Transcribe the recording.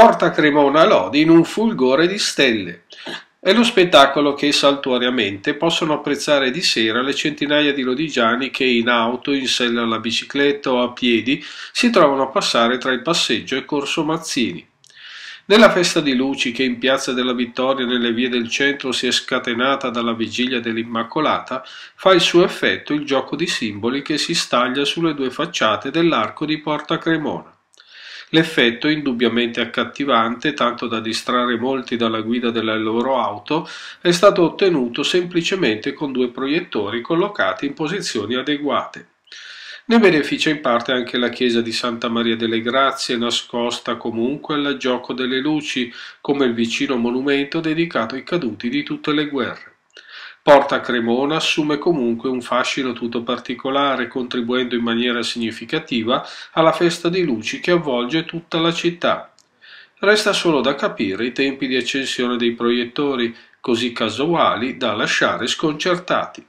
porta Cremona a lodi in un fulgore di stelle. È lo spettacolo che saltuariamente possono apprezzare di sera le centinaia di lodigiani che in auto, in sella alla bicicletta o a piedi si trovano a passare tra il passeggio e Corso Mazzini. Nella festa di luci che in Piazza della Vittoria nelle vie del centro si è scatenata dalla vigilia dell'Immacolata, fa il suo effetto il gioco di simboli che si staglia sulle due facciate dell'arco di Porta Cremona. L'effetto indubbiamente accattivante, tanto da distrarre molti dalla guida della loro auto, è stato ottenuto semplicemente con due proiettori collocati in posizioni adeguate. Ne beneficia in parte anche la chiesa di Santa Maria delle Grazie, nascosta comunque al gioco delle luci, come il vicino monumento dedicato ai caduti di tutte le guerre. Porta Cremona assume comunque un fascino tutto particolare contribuendo in maniera significativa alla festa di luci che avvolge tutta la città. Resta solo da capire i tempi di accensione dei proiettori, così casuali da lasciare sconcertati.